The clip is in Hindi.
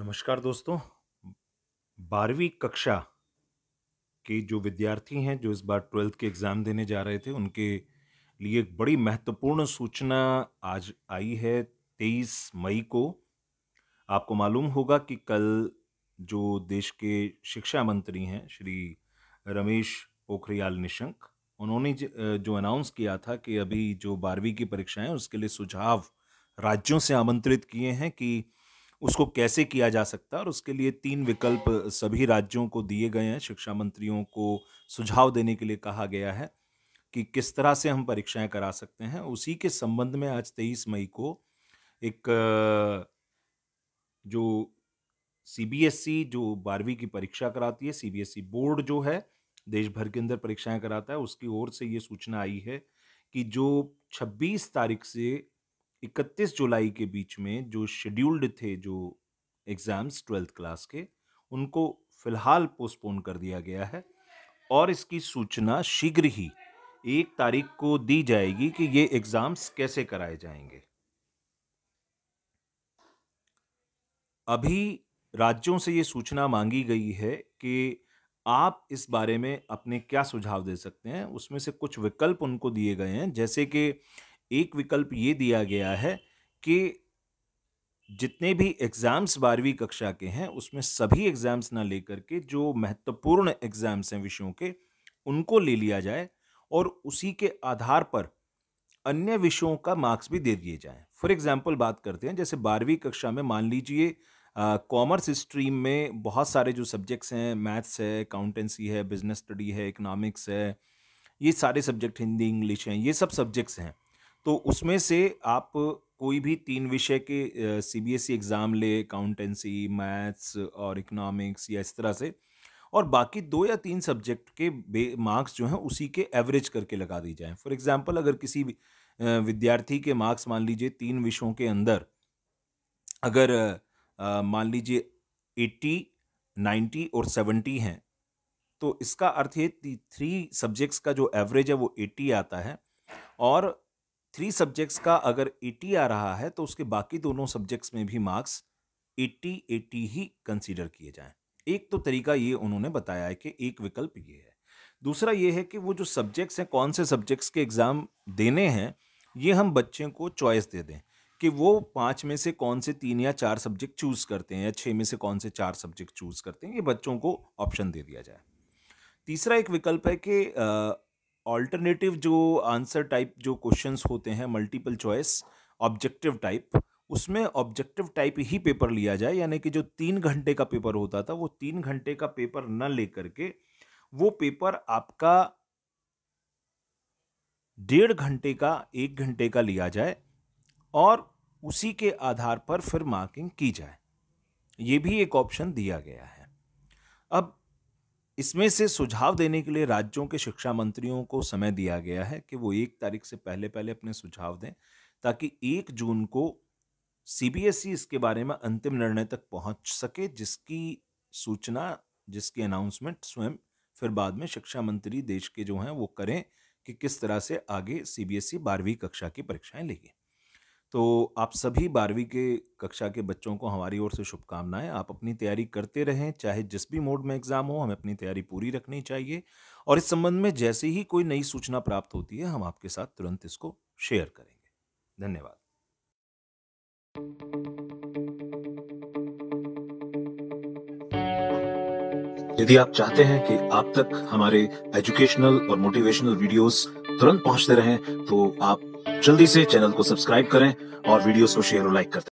नमस्कार दोस्तों बारहवीं कक्षा के जो विद्यार्थी हैं जो इस बार ट्वेल्थ के एग्ज़ाम देने जा रहे थे उनके लिए एक बड़ी महत्वपूर्ण सूचना आज आई है तेईस मई को आपको मालूम होगा कि कल जो देश के शिक्षा मंत्री हैं श्री रमेश पोखरियाल निशंक उन्होंने जो अनाउंस किया था कि अभी जो बारहवीं की परीक्षाएं उसके लिए सुझाव राज्यों से आमंत्रित किए हैं कि उसको कैसे किया जा सकता है और उसके लिए तीन विकल्प सभी राज्यों को दिए गए हैं शिक्षा मंत्रियों को सुझाव देने के लिए कहा गया है कि किस तरह से हम परीक्षाएं करा सकते हैं उसी के संबंध में आज तेईस मई को एक जो सीबीएसई जो बारहवीं की परीक्षा कराती है सीबीएसई बोर्ड जो है देश भर के अंदर परीक्षाएं कराता है उसकी ओर से ये सूचना आई है कि जो 26 तारीख से इकतीस जुलाई के बीच में जो शेड्यूल्ड थे जो एग्ज़ाम्स ट्वेल्थ क्लास के उनको फ़िलहाल पोस्टपोन कर दिया गया है और इसकी सूचना शीघ्र ही एक तारीख को दी जाएगी कि ये एग्ज़ाम्स कैसे कराए जाएंगे अभी राज्यों से ये सूचना मांगी गई है कि आप इस बारे में अपने क्या सुझाव दे सकते हैं उसमें से कुछ विकल्प उनको दिए गए हैं जैसे कि एक विकल्प ये दिया गया है कि जितने भी एग्ज़ाम्स बारहवीं कक्षा के हैं उसमें सभी एग्ज़ाम्स ना लेकर के जो महत्वपूर्ण एग्ज़ाम्स हैं विषयों के उनको ले लिया जाए और उसी के आधार पर अन्य विषयों का मार्क्स भी दे दिए जाएँ फॉर एग्ज़ाम्पल बात करते हैं जैसे बारहवीं कक्षा में मान लीजिए कॉमर्स स्ट्रीम में बहुत सारे जो सब्जेक्ट्स हैं मैथ्स है अकाउंटेंसी है बिजनेस स्टडी है इकनॉमिक्स है ये सारे सब्जेक्ट हिंदी इंग्लिश हैं ये सब सब्जेक्ट्स हैं तो उसमें से आप कोई भी तीन विषय के C B S E exam ले अकाउंटेंसी मैथ्स और इकोनॉमिक्स या इस तरह से और बाकी दो या तीन सब्जेक्ट के मार्क्स जो हैं उसी के एवरेज करके लगा दी जाएँ फॉर एग्जांपल अगर किसी विद्यार्थी के मार्क्स मान लीजिए तीन विषयों के अंदर अगर मान लीजिए एट्टी नाइन्टी और सेवेंटी हैं तो इसका अर्थ ये थ्री सब्जेक्ट्स का जो एवरेज है वो एट्टी आता है और थ्री सब्जेक्ट्स का अगर एटी आ रहा है तो उसके बाकी दोनों सब्जेक्ट्स में भी मार्क्स एट्टी एटी ही कंसीडर किए जाएं एक तो तरीका ये उन्होंने बताया है कि एक विकल्प ये है दूसरा ये है कि वो जो सब्जेक्ट्स हैं कौन से सब्जेक्ट्स के एग्ज़ाम देने हैं ये हम बच्चे को चॉइस दे दें कि वो पाँच में से कौन से तीन या चार सब्जेक्ट चूज़ करते हैं या छः में से कौन से चार सब्जेक्ट चूज़ करते हैं ये बच्चों को ऑप्शन दे दिया जाए तीसरा एक विकल्प है कि ऑल्टरनेटिव जो आंसर टाइप जो क्वेश्चंस होते हैं मल्टीपल चॉइस ऑब्जेक्टिव टाइप उसमें ऑब्जेक्टिव टाइप ही पेपर लिया जाए यानी कि जो तीन घंटे का पेपर होता था वो तीन घंटे का पेपर न ले करके वो पेपर आपका डेढ़ घंटे का एक घंटे का लिया जाए और उसी के आधार पर फिर मार्किंग की जाए ये भी एक ऑप्शन दिया गया है अब इसमें से सुझाव देने के लिए राज्यों के शिक्षा मंत्रियों को समय दिया गया है कि वो एक तारीख से पहले पहले अपने सुझाव दें ताकि एक जून को सीबीएसई इसके बारे में अंतिम निर्णय तक पहुंच सके जिसकी सूचना जिसकी अनाउंसमेंट स्वयं फिर बाद में शिक्षा मंत्री देश के जो हैं वो करें कि किस तरह से आगे सीबीएसई बारहवीं कक्षा की परीक्षाएं लेगी तो आप सभी बारहवीं के कक्षा के बच्चों को हमारी ओर से शुभकामनाएं आप अपनी तैयारी करते रहें चाहे जिस भी मोड में एग्ज़ाम हो हमें अपनी तैयारी पूरी रखनी चाहिए और इस संबंध में जैसे ही कोई नई सूचना प्राप्त होती है हम आपके साथ तुरंत इसको शेयर करेंगे धन्यवाद यदि आप चाहते हैं कि आप तक हमारे एजुकेशनल और मोटिवेशनल वीडियोस तुरंत पहुंचते रहें तो आप जल्दी से चैनल को सब्सक्राइब करें और वीडियोस को शेयर और लाइक करें